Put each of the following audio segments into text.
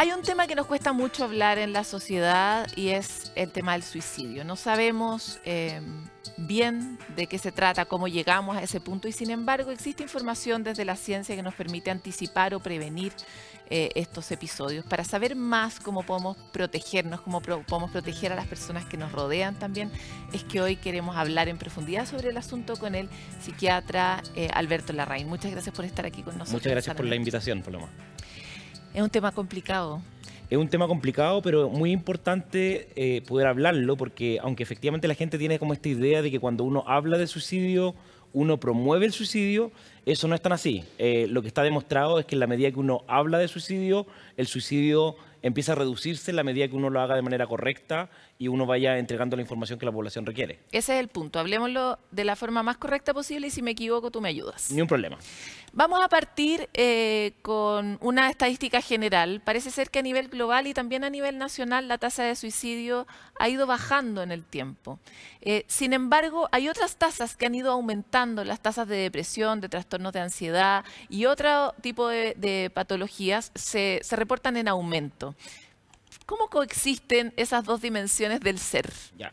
Hay un tema que nos cuesta mucho hablar en la sociedad y es el tema del suicidio. No sabemos em, bien de qué se trata, cómo llegamos a ese punto y sin embargo existe información desde la ciencia que nos permite anticipar o prevenir eh, estos episodios. Para saber más cómo podemos protegernos, cómo podemos proteger a las personas que nos rodean también, es que hoy queremos hablar en profundidad sobre el asunto con el psiquiatra eh, Alberto Larraín. Muchas gracias por estar aquí con nosotros. Muchas gracias por la invitación, Paloma. Es un tema complicado. Es un tema complicado, pero muy importante eh, poder hablarlo, porque aunque efectivamente la gente tiene como esta idea de que cuando uno habla de suicidio, uno promueve el suicidio, eso no es tan así. Eh, lo que está demostrado es que en la medida que uno habla de suicidio, el suicidio empieza a reducirse en la medida que uno lo haga de manera correcta, y uno vaya entregando la información que la población requiere. Ese es el punto. Hablemoslo de la forma más correcta posible y si me equivoco tú me ayudas. Ni un problema. Vamos a partir eh, con una estadística general. Parece ser que a nivel global y también a nivel nacional la tasa de suicidio ha ido bajando en el tiempo. Eh, sin embargo, hay otras tasas que han ido aumentando, las tasas de depresión, de trastornos de ansiedad y otro tipo de, patologías se reportan en aumento. ¿Cómo coexisten esas dos dimensiones del ser? Ya.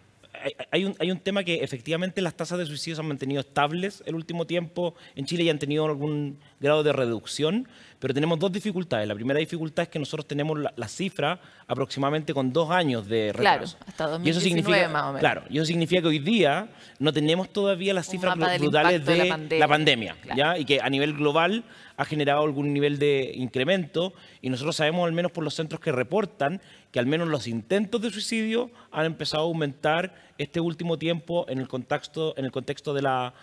Hay, un, hay, un, tema que efectivamente las tasas de suicidios han mantenido estables el último tiempo. En Chile y han tenido algún grado de reducción, pero tenemos dos dificultades. La primera dificultad es que nosotros tenemos la, cifra aproximadamente con dos años de retraso. Claro, hasta 2019 y eso significa, más o menos. Claro, y eso significa que hoy día no tenemos todavía las cifras brutales de, la pandemia, ¿ya? y que a nivel global ha generado algún nivel de incremento y nosotros sabemos, al menos por los centros que reportan, que al menos los intentos de suicidio han empezado a aumentar este último tiempo en el contexto, en el contexto de, la,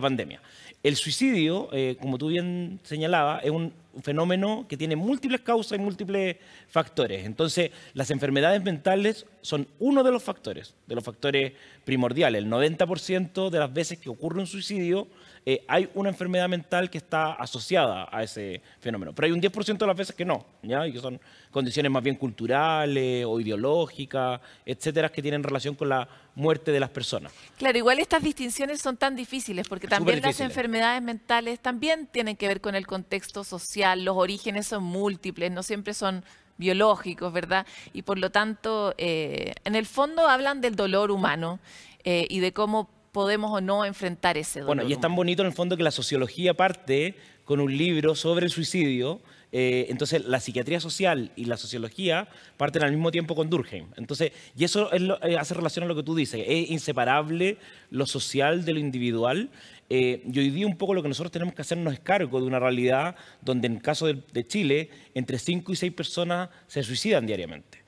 pandemia. El suicidio, eh, como tú bien señalabas, es un fenómeno que tiene múltiples causas y múltiples factores. Entonces, las enfermedades mentales son uno de los factores, de los factores primordiales. El 90% de las veces que ocurre un suicidio, eh, hay una enfermedad mental que está asociada a ese fenómeno. Pero hay un 10% de las veces que no, ¿ya? y que son condiciones más bien culturales o ideológicas, etcétera, que tienen relación con la muerte de las personas. Claro, igual estas distinciones son tan difíciles porque también las enfermedades mentales también tienen que ver con el contexto social, los orígenes son múltiples, no siempre son biológicos, ¿verdad? Y por lo tanto, eh, en el fondo hablan del dolor humano eh, y de cómo podemos o no enfrentar ese dolor. Bueno, y es tan bonito en el fondo que la sociología parte con un libro sobre el suicidio, eh, entonces, la psiquiatría social y la sociología parten al mismo tiempo con Durkheim. Entonces, y eso eh, hace relación a lo que tú dices, es inseparable lo social de lo individual. Eh, y hoy día un poco lo que nosotros tenemos que hacernos es cargo de una realidad donde en caso de, de Chile, entre 5 y 6 personas se suicidan diariamente.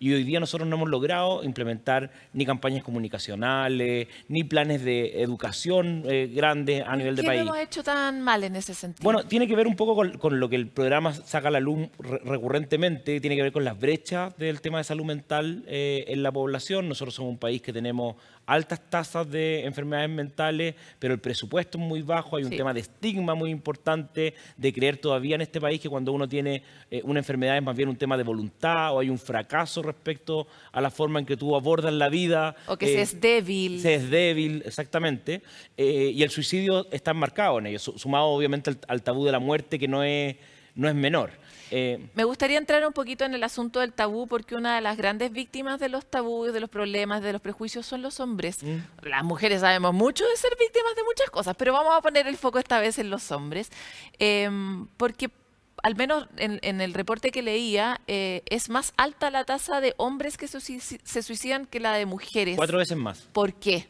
Y hoy día nosotros no hemos logrado implementar ni campañas comunicacionales, ni planes de educación eh, grandes a nivel de país. ¿Qué hemos hecho tan mal en ese sentido? Bueno, tiene que ver un poco con, lo que el programa saca a la luz recurrentemente, tiene que ver con las brechas del tema de salud mental eh, en la población. Nosotros somos un país que tenemos altas tasas de enfermedades mentales, pero el presupuesto es muy bajo, hay un tema de estigma muy importante, de creer todavía en este país que cuando uno tiene eh, una enfermedad es más bien un tema de voluntad o hay un fracaso respecto a la forma en que tú abordas la vida. O que se eh, es débil. Se es débil, exactamente. Eh, y el suicidio está enmarcado en ello, sumado obviamente al, tabú de la muerte que no es menor. Eh, Me gustaría entrar un poquito en el asunto del tabú, porque una de las grandes víctimas de los tabúes, de los problemas, de los prejuicios son los hombres. Mm. Las mujeres sabemos mucho de ser víctimas de muchas cosas, pero vamos a poner el foco esta vez en los hombres, em, porque al menos en, el reporte que leía, eh, es más alta la tasa de hombres que se, suicidan que la de mujeres. Cuatro veces más. ¿Por qué?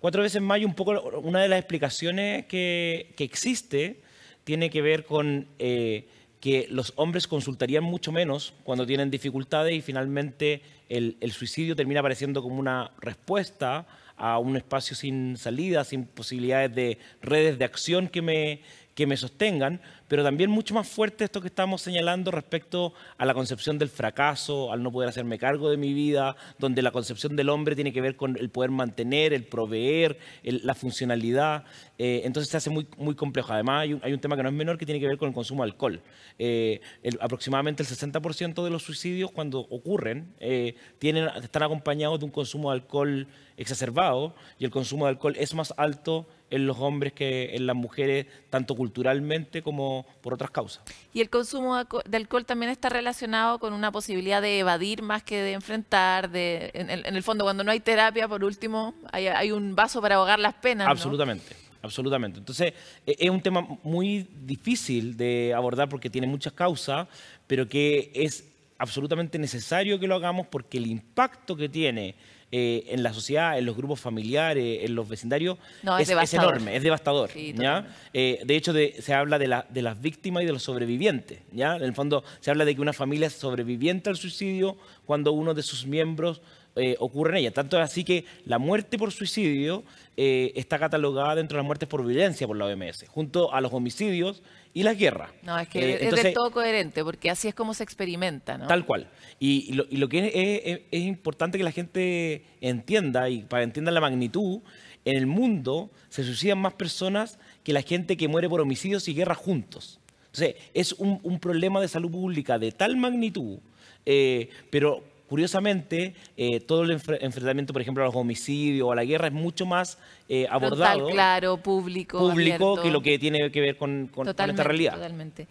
Cuatro veces más y un poco una de las explicaciones que, existe tiene que ver con... Eh, que los hombres consultarían mucho menos cuando tienen dificultades y finalmente el, suicidio termina apareciendo como una respuesta a un espacio sin salida, sin posibilidades de redes de acción que me, que me sostengan, pero también mucho más fuerte esto que estamos señalando respecto a la concepción del fracaso, al no poder hacerme cargo de mi vida, donde la concepción del hombre tiene que ver con el poder mantener, el proveer, la funcionalidad. Eh, entonces se hace muy, muy complejo. Además, hay un, tema que no es menor que tiene que ver con el consumo de alcohol. Eh, aproximadamente el 60% de los suicidios cuando ocurren eh, tienen, están acompañados de un consumo de alcohol exacerbado y el consumo de alcohol es más alto en los hombres que en las mujeres, tanto culturalmente como por otras causas. Y el consumo de alcohol también está relacionado con una posibilidad de evadir más que de enfrentar, de, en, el fondo cuando no hay terapia, por último, hay, un vaso para ahogar las penas. Absolutamente. absolutamente. Entonces, e-, es un tema muy difícil de abordar porque tiene muchas causas, pero que es absolutamente necesario que lo hagamos porque el impacto que tiene eh, en la sociedad, en los grupos familiares, en los vecindarios, es, enorme, es devastador. Eh, de hecho, se habla de, de, las víctimas y de los sobrevivientes. ¿ya? En el fondo, se habla de que una familia es sobreviviente al suicidio cuando uno de sus miembros eh, ocurre en ella. Tanto es así que la muerte por suicidio eh, está catalogada dentro de las muertes por violencia por la OMS, junto a los homicidios y las guerras. No, es que eh, es todo coherente, porque así es como se experimenta, ¿no? Tal cual. Y, lo, que es, importante que la gente entienda, y para que entiendan la magnitud, en el mundo se suicidan más personas que la gente que muere por homicidios y guerras juntos. Entonces, es un, problema de salud pública de tal magnitud, eh, pero Curiosamente, eh, todo el enfrentamiento, por ejemplo, a los homicidios o a la guerra es mucho más eh, abordado. Total, claro, público. Público que lo que tiene que ver con, con, con esta realidad. Totalmente.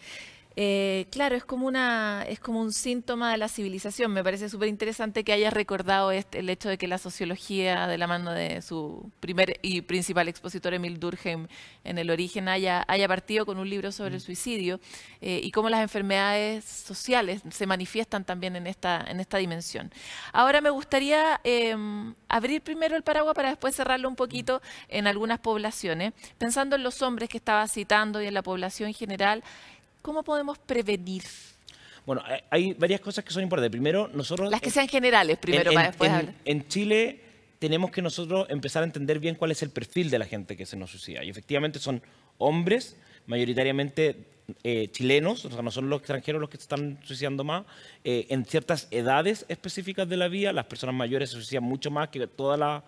Eh, claro, es como, una, un síntoma de la civilización. Me parece súper interesante que haya recordado este, el hecho de que la sociología, de la mano de su primer y principal expositor, Emil Durkheim, en el origen, haya, haya partido con un libro sobre el mm. suicidio eh, y cómo las enfermedades sociales se manifiestan también en esta, en esta dimensión. Ahora me gustaría em, abrir primero el paraguas para después cerrarlo un poquito en algunas poblaciones, pensando en los hombres que estaba citando y en la población en general ¿Cómo podemos prevenir? Bueno, eh, hay varias cosas que son importantes. Primero, nosotros... Las que sean generales, primero, en, para después hablar. En Chile tenemos que nosotros empezar a entender bien cuál es el perfil de la gente que se nos suicida. Y efectivamente son hombres, mayoritariamente eh, chilenos, o sea, no son los extranjeros los que se están suicidando más. Eh, en ciertas edades específicas de la vida, las personas mayores se suicidan mucho más que todas las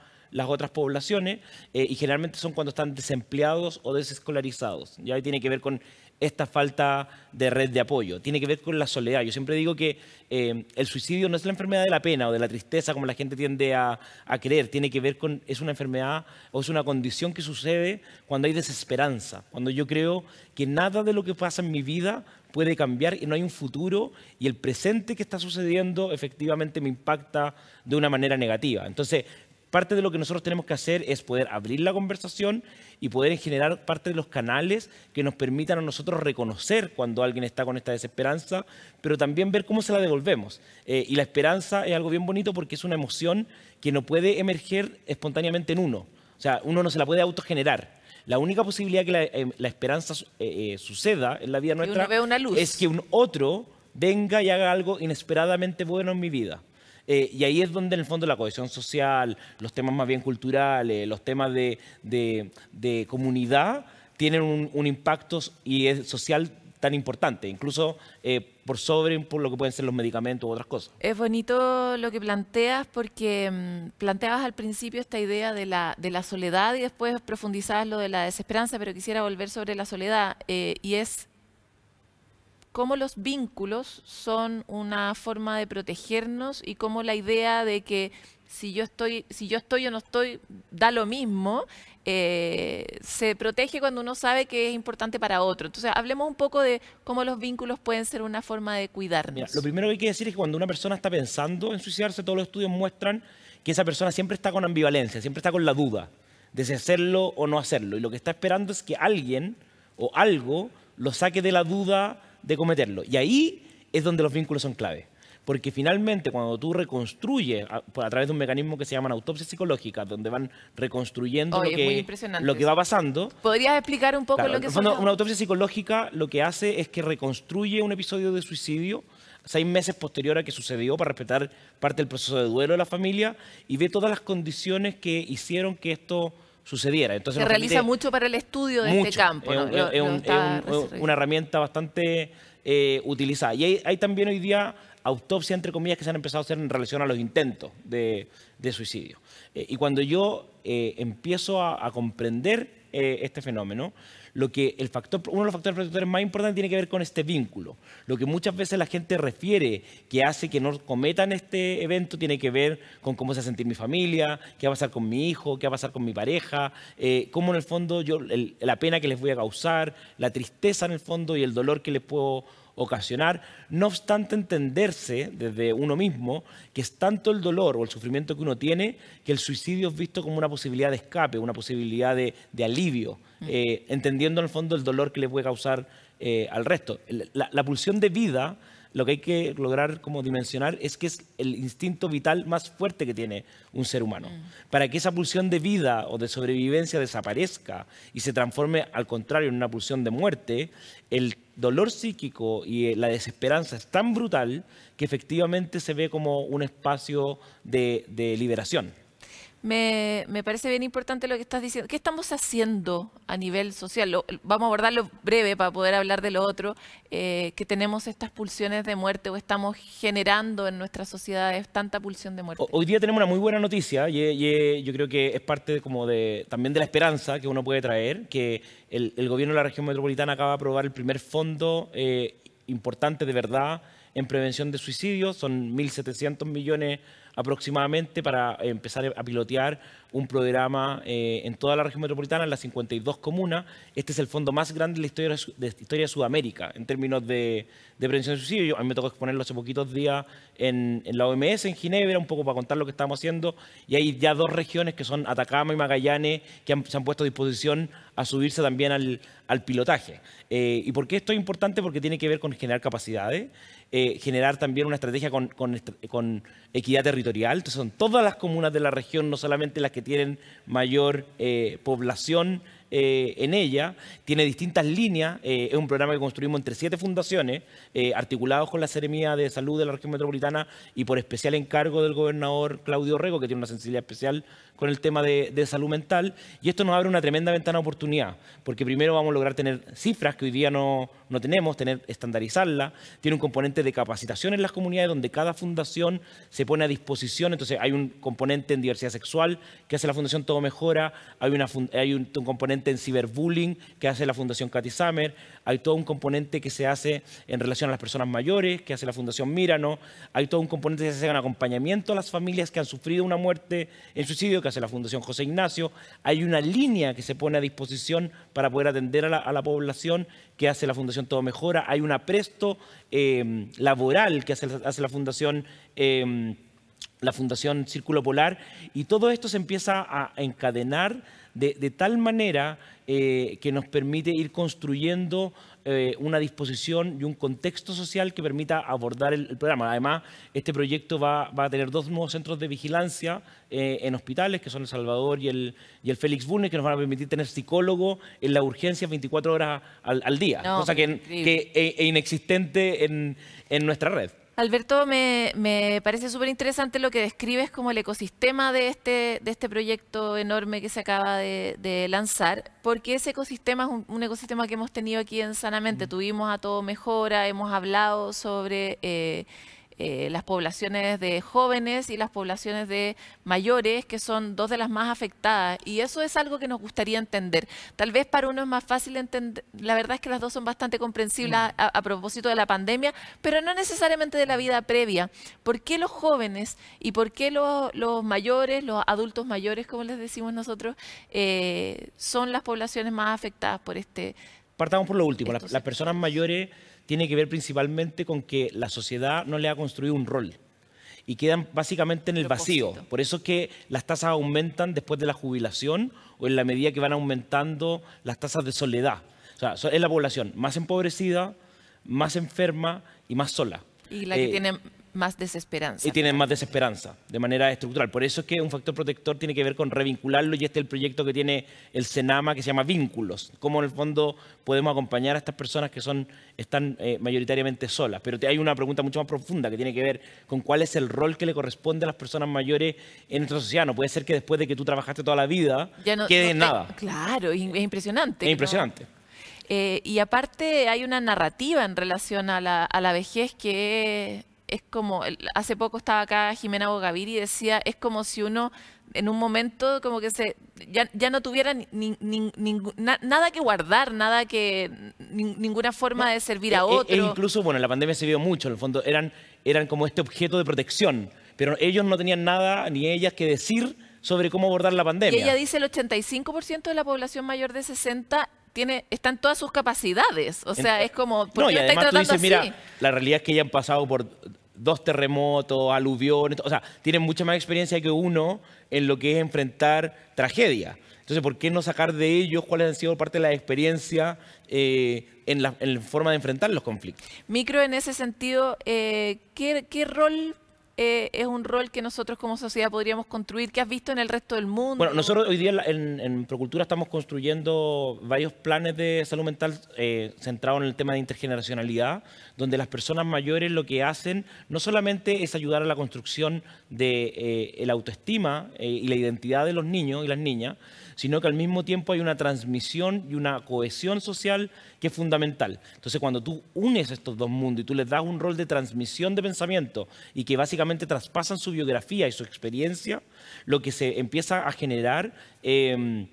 otras poblaciones y generalmente son cuando están desempleados o desescolarizados. Ya tiene que ver con esta falta de red de apoyo. Tiene que ver con la soledad. Yo siempre digo que eh, el suicidio no es la enfermedad de la pena o de la tristeza como la gente tiende a, a creer. Tiene que ver con, es una enfermedad o es una condición que sucede cuando hay desesperanza, cuando yo creo que nada de lo que pasa en mi vida puede cambiar y no hay un futuro y el presente que está sucediendo efectivamente me impacta de una manera negativa. Entonces, Parte de lo que nosotros tenemos que hacer es poder abrir la conversación y poder generar parte de los canales que nos permitan a nosotros reconocer cuando alguien está con esta desesperanza, pero también ver cómo se la devolvemos. Eh, y la esperanza es algo bien bonito porque es una emoción que no puede emerger espontáneamente en uno. O sea, uno no se la puede autogenerar. La única posibilidad que la, em, esperanza eh, eh, suceda en la vida nuestra es que un otro venga y haga algo inesperadamente bueno en mi vida. Eh, y ahí es donde en el fondo la cohesión social, los temas más bien culturales, los temas de, de, comunidad tienen un, impacto y es social tan importante, incluso eh, por sobre por lo que pueden ser los medicamentos u otras cosas. Es bonito lo que planteas porque mm, planteabas al principio esta idea de la, de la soledad y después profundizabas lo de la desesperanza, pero quisiera volver sobre la soledad eh, y es cómo los vínculos son una forma de protegernos y cómo la idea de que si yo estoy, si yo estoy o no estoy, da lo mismo, eh, se protege cuando uno sabe que es importante para otro. Entonces, hablemos un poco de cómo los vínculos pueden ser una forma de cuidarnos. lo primero que hay que decir es que cuando una persona está pensando en suicidarse, todos los estudios muestran que esa persona siempre está con ambivalencia, siempre está con la duda de si hacerlo o no hacerlo. Y lo que está esperando es que alguien o algo lo saque de la duda de cometerlo. Y ahí es donde los vínculos son clave. Porque finalmente cuando tú reconstruyes a, a, través de un mecanismo que se llama autopsia psicológica donde van reconstruyendo lo, que, lo, que, va pasando. ¿Podrías explicar un poco lo que sucede. una, autopsia psicológica lo que hace es que reconstruye un episodio de suicidio seis meses posterior a que sucedió para respetar parte del proceso de duelo de la familia y ve todas las condiciones que hicieron que esto sucediera. Entonces Se realiza mucho para el estudio de este campo. Es, una herramienta bastante eh, utilizada. Y hay, también hoy día autopsia, entre comillas, que se han empezado a hacer en relación a los intentos de, suicidio. Eh, y cuando yo eh, empiezo a comprender este fenómeno, lo que el factor, uno de los factores protectores más importantes tiene que ver con este vínculo. Lo que muchas veces la gente refiere que hace que no cometan este evento tiene que ver con cómo se va a sentir mi familia, qué va a pasar con mi hijo, qué va a pasar con mi pareja, eh, cómo en el fondo yo, la pena que les voy a causar, la tristeza en el fondo y el dolor que les puedo ocasionar, no obstante entenderse desde uno mismo que es tanto el dolor o el sufrimiento que uno tiene que el suicidio es visto como una posibilidad de escape, una posibilidad de, alivio, mm. eh, entendiendo al fondo el dolor que le puede causar eh, al resto. La, la, pulsión de vida, lo que hay que lograr como dimensionar es que es el instinto vital más fuerte que tiene un ser humano. Mm. Para que esa pulsión de vida o de sobrevivencia desaparezca y se transforme al contrario en una pulsión de muerte, el dolor psíquico y eh, la desesperanza es tan brutal que efectivamente se ve como un espacio de, de liberación. Me, parece bien importante lo que estás diciendo. ¿Qué estamos haciendo a nivel social? vamos a abordarlo breve para poder hablar de lo otro, eh, que tenemos estas pulsiones de muerte o estamos generando en nuestras sociedades tanta pulsión de muerte. Hoy día tenemos una muy buena noticia y, yo creo que es parte como de, también de la esperanza que uno puede traer, que el, gobierno de la región metropolitana acaba de aprobar el primer fondo eh, importante de verdad en prevención de suicidios, son 1.700 millones aproximadamente para empezar a pilotear un programa eh, en toda la región metropolitana, en las 52 comunas. Este es el fondo más grande de la historia de, historia Sudamérica en términos de, de prevención de suicidio. a mí me tocó exponerlo hace poquitos días en, en, la OMS, en Ginebra, un poco para contar lo que estamos haciendo. Y hay ya dos regiones que son Atacama y Magallanes que se han puesto a disposición a subirse también al, al pilotaje. Eh, ¿Y por qué esto es importante? Porque tiene que ver con generar capacidades. Eh, generar también una estrategia con, con, con equidad territorial. Entonces, son todas las comunas de la región, no solamente las que tienen mayor eh, población eh, en ella. Tiene distintas líneas. Eh, es un programa que construimos entre siete fundaciones, articulados con la Seremía de Salud de la Región Metropolitana y por especial encargo del gobernador Claudio Rego, que tiene una sensibilidad especial con el tema de, salud mental. Y esto nos abre una tremenda ventana de oportunidad, porque primero vamos a lograr tener cifras que hoy día no no tenemos, tener, estandarizarla. Tiene un componente de capacitación en las comunidades donde cada fundación se pone a disposición. Entonces hay un componente en diversidad sexual que hace la Fundación Todo Mejora, hay, hay un, componente en ciberbullying que hace la Fundación Katy Summer, hay todo un componente que se hace en relación a las personas mayores que hace la Fundación Mirano hay todo un componente que se hace en acompañamiento a las familias que han sufrido una muerte en suicidio que hace la Fundación José Ignacio, hay una línea que se pone a disposición para poder atender a la población que hace la Fundación Todo Mejora, hay un apresto em, laboral que hace, la Fundación... Em, la Fundación Círculo Polar, y todo esto se empieza a encadenar de, tal manera eh, que nos permite ir construyendo eh, una disposición y un contexto social que permita abordar el, programa. Además, este proyecto va, a tener dos nuevos centros de vigilancia eh, en hospitales, que son El Salvador y el, y el Félix Bunes, que nos van a permitir tener psicólogo en la urgencia 24 horas al, día, cosa que, es, eh, inexistente en nuestra red. Alberto, me, me parece súper interesante lo que describes como el ecosistema de este, de este proyecto enorme que se acaba de, lanzar, porque ese ecosistema es un, ecosistema que hemos tenido aquí en Sanamente. Mm. Tuvimos a Todo Mejora, hemos hablado sobre... Eh, eh, las poblaciones de jóvenes y las poblaciones de mayores, que son dos de las más afectadas. Y eso es algo que nos gustaría entender. Tal vez para uno es más fácil entender, la verdad es que las dos son bastante comprensibles mm. a, propósito de la pandemia, pero no necesariamente de la vida previa. ¿Por qué los jóvenes y por qué los, mayores, los adultos mayores, como les decimos nosotros, eh, son las poblaciones más afectadas por este... Partamos por lo último, las personas mayores tiene que ver principalmente con que la sociedad no le ha construido un rol y quedan básicamente en el vacío. Por eso es que las tasas aumentan después de la jubilación o en la medida que van aumentando las tasas de soledad. O sea, es la población más empobrecida, más enferma y más sola. Y la que eh, tiene más desesperanza. Y tienen más desesperanza de manera estructural. Por eso es que un factor protector tiene que ver con revincularlo y este es el proyecto que tiene el Senama que se llama Vínculos. Cómo en el fondo podemos acompañar a estas personas que son, están eh, mayoritariamente solas. Pero hay una pregunta mucho más profunda que tiene que ver con cuál es el rol que le corresponde a las personas mayores en nuestra sociedad. No puede ser que después de que tú trabajaste toda la vida ya quede en nada. Claro, es impresionante. Es impresionante. Eh, y aparte hay una narrativa en relación a la vejez que es como, hace poco estaba acá Jimena Bogavir y decía, es como si uno en un momento como que se ya, no tuviera nada que guardar, nada que ninguna forma de servir a e, e, e otro. incluso, bueno, la pandemia se vio mucho, en el fondo eran, eran como este objeto de protección, pero ellos no tenían nada ni ellas que decir sobre cómo abordar la pandemia. Y ella dice el 85% de la población mayor de 60 tiene, están todas sus capacidades. O sea, es como. porque no, mira, la realidad es que ya han pasado por dos terremotos, aluviones, o sea, tienen mucha más experiencia que uno en lo que es enfrentar tragedia. Entonces, ¿por qué no sacar de ellos cuáles han sido parte de la experiencia eh, en, la, forma de enfrentar los conflictos? Micro, en ese sentido, eh, ¿qué, ¿qué, rol eh, es un rol que nosotros como sociedad podríamos construir? ¿Qué has visto en el resto del mundo? Bueno, nosotros hoy día en, Procultura estamos construyendo varios planes de salud mental eh, centrados en el tema de intergeneracionalidad, donde las personas mayores lo que hacen no solamente es ayudar a la construcción de eh, la autoestima y la identidad de los niños y las niñas, sino que al mismo tiempo hay una transmisión y una cohesión social que es fundamental. Entonces, cuando tú unes estos dos mundos y tú les das un rol de transmisión de pensamiento y que básicamente traspasan su biografía y su experiencia, lo que se empieza a generar... Em,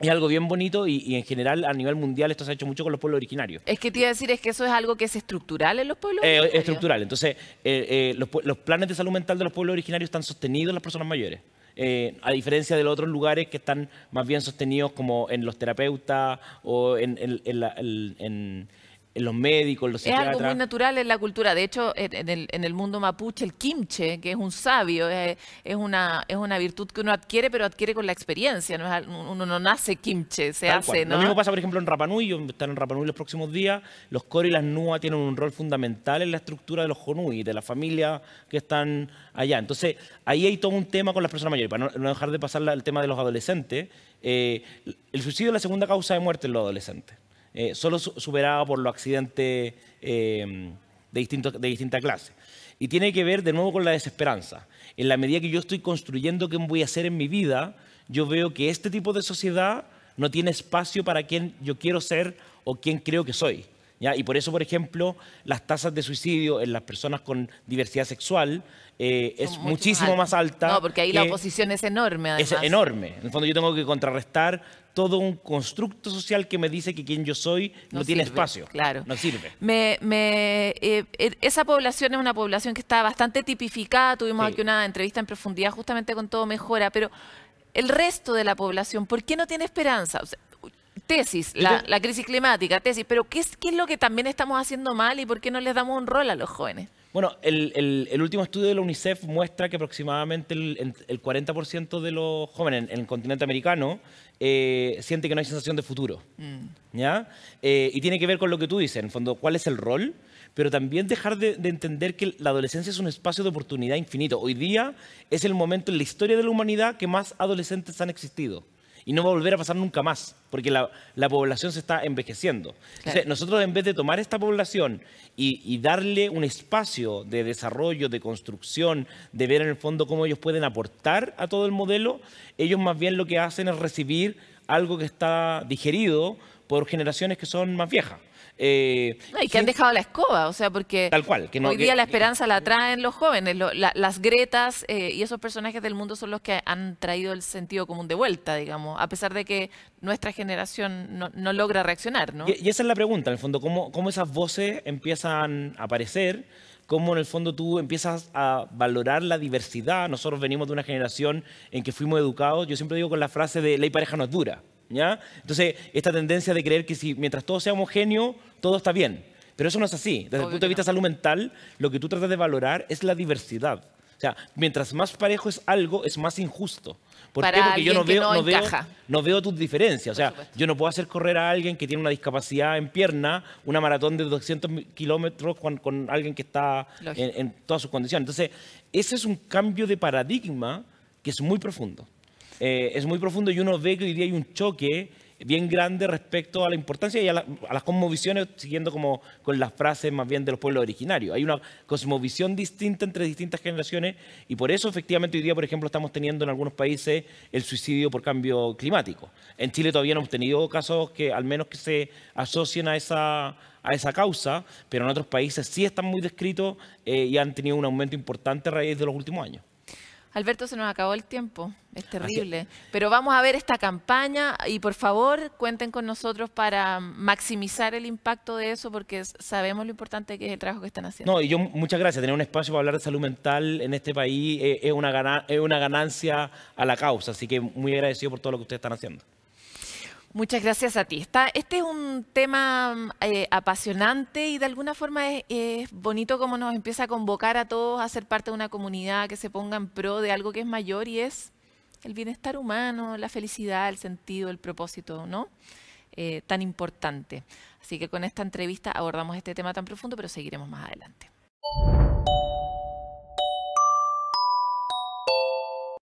es algo bien bonito y, en general a nivel mundial esto se ha hecho mucho con los pueblos originarios. Es que te iba a decir, es que eso es algo que es estructural en los pueblos eh, originarios. Estructural. Entonces, eh, eh, los, los, planes de salud mental de los pueblos originarios están sostenidos en las personas mayores. Eh, a diferencia de los otros lugares que están más bien sostenidos como en los terapeutas o en, en los médicos, los psiquiatras. Es algo muy natural en la cultura. De hecho, en el, mundo mapuche, el kimche, que es un sabio, es, una, es una virtud que uno adquiere, pero adquiere con la experiencia. uno no nace kimche, se hace. Lo mismo pasa, por ejemplo, en Rapanui. Yo estar en Rapanui los próximos días. Los kori y las nua tienen un rol fundamental en la estructura de los y de la familia que están allá. Entonces, ahí hay todo un tema con las personas mayores. Para no, dejar de pasar el tema de los adolescentes, eh, el suicidio es la segunda causa de muerte en los adolescentes. Eh, solo superaba por los accidentes em, de, de distinta clase. Y tiene que ver de nuevo con la desesperanza. En la medida que yo estoy construyendo qué voy a hacer en mi vida, yo veo que este tipo de sociedad no tiene espacio para quien yo quiero ser o quien creo que soy. Y por eso, por ejemplo, las tasas de suicidio en las personas con diversidad sexual eh, es muchísimo más alta. No, porque ahí la oposición es enorme. Además. Es enorme. En el fondo yo tengo que contrarrestar todo un constructo social que me dice que quien yo soy no, tiene espacio. No sirve. Me, eh, e, esa población es una población que está bastante tipificada. Tuvimos aquí una entrevista en profundidad justamente con todo mejora, pero el resto de la población, ¿por qué no tiene esperanza? O sea, tesis, la, crisis climática, tesis, pero ¿qué es, lo que también estamos haciendo mal y por qué no les damos un rol a los jóvenes? Bueno, el, último estudio de la UNICEF muestra que aproximadamente el, 40% de los jóvenes en, el continente americano eh, siente que no hay sensación de futuro. Mm. ¿ya? Eh, y tiene que ver con lo que tú dices, en fondo, cuál es el rol, pero también dejar de, entender que la adolescencia es un espacio de oportunidad infinito. Hoy día es el momento en la historia de la humanidad que más adolescentes han existido y no va a volver a pasar nunca más, porque la, población se está envejeciendo. nosotros en vez de tomar esta población y, darle un espacio de desarrollo, de construcción, de ver en el fondo cómo ellos pueden aportar a todo el modelo, ellos más bien lo que hacen es recibir algo que está digerido por generaciones que son más viejas. Eh, y que han dejado la escoba, o sea, porque tal cual, hoy día la esperanza la traen los jóvenes, las gretas eh, y esos personajes del mundo son los que han traído el sentido común de vuelta, digamos, a pesar de que nuestra generación no, logra reaccionar, ¿no? Y, esa es la pregunta, en el fondo, ¿cómo, cómo esas voces empiezan a aparecer? cómo en el fondo tú empiezas a valorar la diversidad. Nosotros venimos de una generación en que fuimos educados, yo siempre digo con la frase de ley pareja no es dura. Entonces, esta tendencia de creer que si mientras todo sea homogéneo, todo está bien. Pero eso no es así. Desde el punto de vista salud mental, lo que tú tratas de valorar es la diversidad. O sea, mientras más parejo es algo, es más injusto. Porque yo no veo, no, veo, tus diferencias. O sea, yo no puedo hacer correr a alguien que tiene una discapacidad en pierna una maratón de 200 kilómetros con, alguien que está en todas sus condiciones. Entonces, ese es un cambio de paradigma que es muy profundo. Eh, es muy profundo y uno ve que hoy día hay un choque bien grande respecto a la importancia y a, las cosmovisiones, siguiendo como con las frases más bien de los pueblos originarios. Hay una cosmovisión distinta entre distintas generaciones y por eso efectivamente hoy día, por ejemplo, estamos teniendo en algunos países el suicidio por cambio climático. En Chile todavía no hemos tenido casos que al menos que se asocien a esa, a esa causa, pero en otros países sí están muy descritos eh, y han tenido un aumento importante a raíz de los últimos años. Alberto, se nos acabó el tiempo, es terrible. Pero vamos a ver esta campaña y por favor cuenten con nosotros para maximizar el impacto de eso porque sabemos lo importante que es el trabajo que están haciendo. No, y yo muchas gracias. Tener un espacio para hablar de salud mental en este país eh, es una, es una ganancia a la causa, así que muy agradecido por todo lo que ustedes están haciendo. Muchas gracias a ti. este es un tema mm, eh, apasionante y de alguna forma es, bonito como nos empieza a convocar a todos a ser parte de una comunidad que se ponga en pro de algo que es mayor y es el bienestar humano, la felicidad, el sentido, el propósito, ¿no? Eh, tan importante. Así que con esta entrevista abordamos este tema tan profundo, pero seguiremos más adelante.